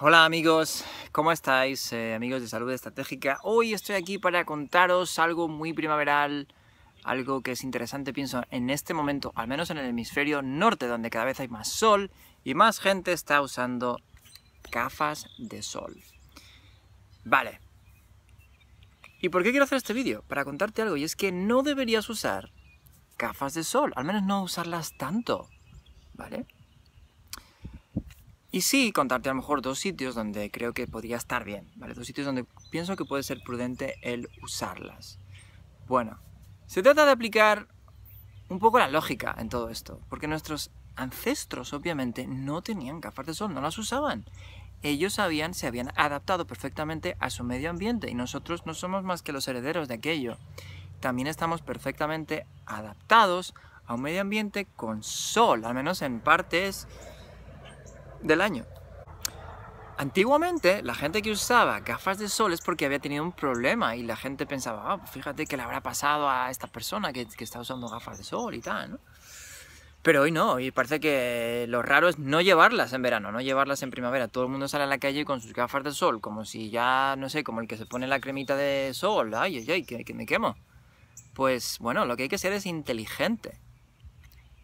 Hola amigos, ¿cómo estáis? Eh, amigos de Salud Estratégica. Hoy estoy aquí para contaros algo muy primaveral, algo que es interesante, pienso, en este momento, al menos en el hemisferio norte, donde cada vez hay más sol y más gente está usando gafas de sol. Vale. ¿Y por qué quiero hacer este vídeo? Para contarte algo, y es que no deberías usar gafas de sol, al menos no usarlas tanto, ¿vale? Y sí, contarte a lo mejor dos sitios donde creo que podría estar bien, ¿vale? Dos sitios donde pienso que puede ser prudente el usarlas. Bueno, se trata de aplicar un poco la lógica en todo esto, porque nuestros ancestros obviamente no tenían gafas de sol, no las usaban. Ellos sabían, se habían adaptado perfectamente a su medio ambiente y nosotros no somos más que los herederos de aquello. También estamos perfectamente adaptados a un medio ambiente con sol, al menos en partes del año. Antiguamente, la gente que usaba gafas de sol es porque había tenido un problema y la gente pensaba, ah, pues fíjate que le habrá pasado a esta persona que, está usando gafas de sol y tal, ¿no? Pero hoy no, y parece que lo raro es no llevarlas en verano, no llevarlas en primavera. Todo el mundo sale a la calle con sus gafas de sol, como si ya, no sé, como el que se pone la cremita de sol, ay, ay, ay, que, que me quemo. Pues bueno, lo que hay que ser es inteligente.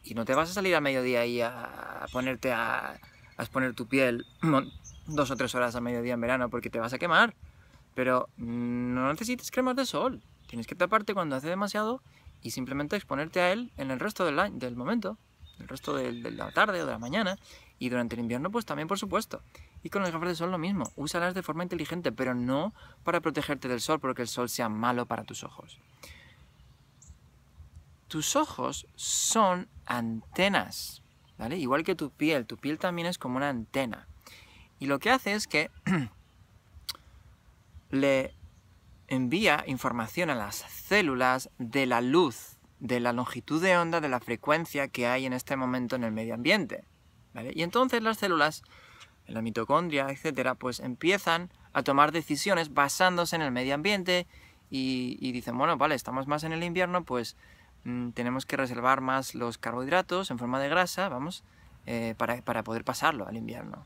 Y no te vas a salir al mediodía y a ponerte a a exponer tu piel dos o tres horas a mediodía en verano porque te vas a quemar. Pero no necesites cremas de sol. Tienes que taparte cuando hace demasiado y simplemente exponerte a él en el resto del, del momento, el resto de, de la tarde o de la mañana. Y durante el invierno, pues también, por supuesto. Y con los gafas de sol lo mismo. Úsalas de forma inteligente, pero no para protegerte del sol, porque el sol sea malo para tus ojos. Tus ojos son antenas Igual que tu piel, tu piel también es como una antena. Y lo que hace es que le envía información a las células de la luz, de la longitud de onda, de la frecuencia que hay en este momento en el medio ambiente. Y entonces las células, en la mitocondria, etcétera, pues empiezan a tomar decisiones basándose en el medio ambiente y dicen, bueno, vale, estamos más en el invierno, pues Mm, tenemos que reservar más los carbohidratos en forma de grasa, vamos, eh, para, poder pasarlo al invierno.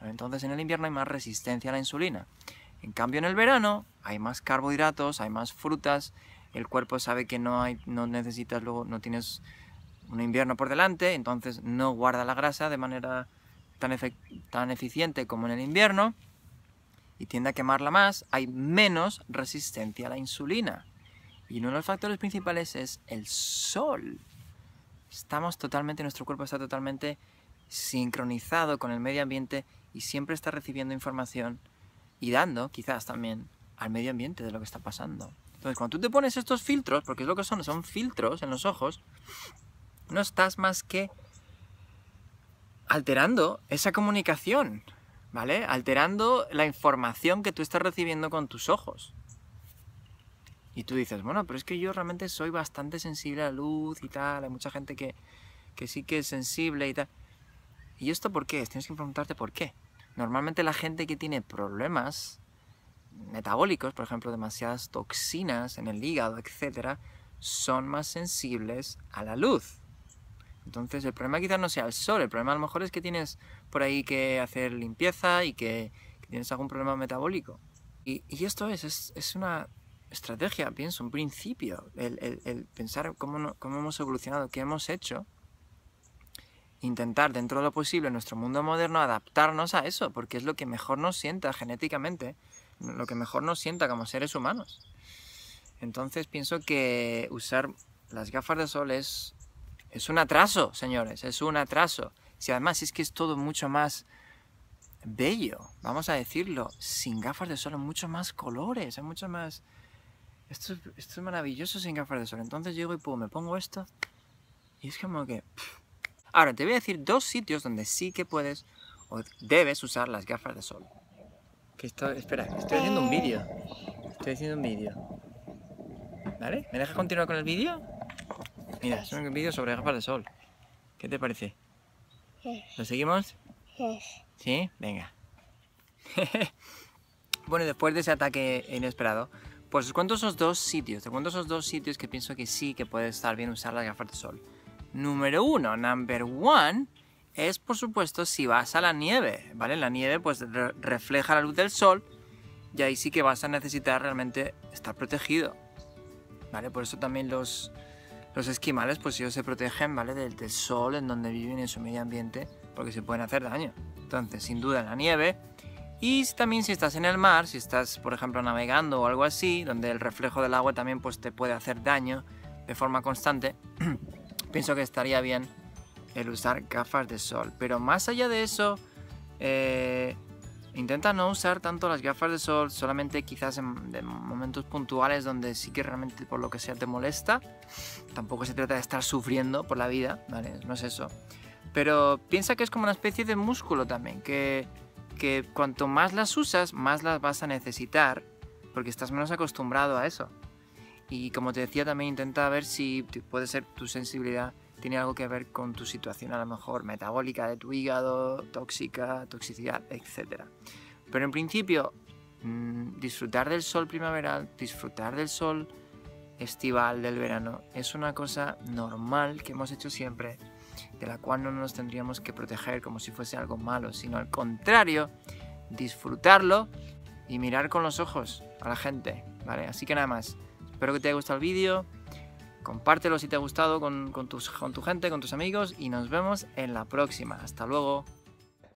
Entonces en el invierno hay más resistencia a la insulina. En cambio en el verano hay más carbohidratos, hay más frutas, el cuerpo sabe que no, hay, no necesitas luego, no tienes un invierno por delante, entonces no guarda la grasa de manera tan eficiente como en el invierno y tiende a quemarla más, hay menos resistencia a la insulina. Y uno de los factores principales es el sol. Estamos totalmente, nuestro cuerpo está totalmente sincronizado con el medio ambiente y siempre está recibiendo información y dando, quizás también, al medio ambiente de lo que está pasando. Entonces, cuando tú te pones estos filtros, porque es lo que son, son filtros en los ojos, no estás más que alterando esa comunicación, ¿vale? Alterando la información que tú estás recibiendo con tus ojos. Y tú dices, bueno, pero es que yo realmente soy bastante sensible a la luz y tal, hay mucha gente que, sí que es sensible y tal. ¿Y esto por qué? Tienes que preguntarte por qué. Normalmente la gente que tiene problemas metabólicos, por ejemplo, demasiadas toxinas en el hígado, etc., son más sensibles a la luz. Entonces el problema quizás no sea el sol, el problema a lo mejor es que tienes por ahí que hacer limpieza y que, tienes algún problema metabólico. Y, esto es, es, una estrategia, pienso, un principio, el, pensar cómo, hemos evolucionado, qué hemos hecho, intentar dentro de lo posible en nuestro mundo moderno adaptarnos a eso, porque es lo que mejor nos sienta genéticamente, lo que mejor nos sienta como seres humanos. Entonces pienso que usar las gafas de sol es, es un atraso, señores, es un atraso. Si además es que es todo mucho más bello, vamos a decirlo, sin gafas de sol, hay mucho más colores, hay mucho más... Esto, es maravilloso sin gafas de sol. Entonces llego y me pongo esto y es como que... Ahora, te voy a decir dos sitios donde sí que puedes o debes usar las gafas de sol. Que espera, estoy haciendo un vídeo. Estoy haciendo un vídeo. ¿Vale? ¿Me dejas continuar con el vídeo? Mira, es un vídeo sobre gafas de sol. ¿Qué te parece? ¿Lo seguimos? ¿Sí? Venga. bueno, después de ese ataque inesperado, pues os cuento esos dos sitios, te cuento esos dos sitios que pienso que sí que puede estar bien usar la gafas de sol. Número uno, number one, es por supuesto si vas a la nieve, ¿vale? La nieve pues refleja la luz del sol y ahí sí que vas a necesitar realmente estar protegido, ¿vale? Por eso también los, los esquimales pues ellos se protegen, ¿vale? Del, sol en donde viven en su medio ambiente porque se pueden hacer daño. Entonces, sin duda la nieve y también si estás en el mar, si estás por ejemplo navegando o algo así, donde el reflejo del agua también pues, te puede hacer daño de forma constante, pienso que estaría bien el usar gafas de sol. Pero más allá de eso, eh, intenta no usar tanto las gafas de sol, solamente quizás en, momentos puntuales donde sí que realmente por lo que sea te molesta. Tampoco se trata de estar sufriendo por la vida, ¿vale? No es eso. Pero piensa que es como una especie de músculo también, que que cuanto más las usas, más las vas a necesitar, porque estás menos acostumbrado a eso. Y como te decía, también intenta ver si puede ser tu sensibilidad tiene algo que ver con tu situación a lo mejor metabólica de tu hígado, tóxica, toxicidad, etc. Pero en principio, mm, disfrutar del sol primaveral, disfrutar del sol estival, del verano, es una cosa normal que hemos hecho siempre de la cual no nos tendríamos que proteger como si fuese algo malo, sino al contrario, disfrutarlo y mirar con los ojos a la gente, Así que nada más, espero que te haya gustado el vídeo, compártelo si te ha gustado con tu gente, con tus amigos y nos vemos en la próxima. Hasta luego.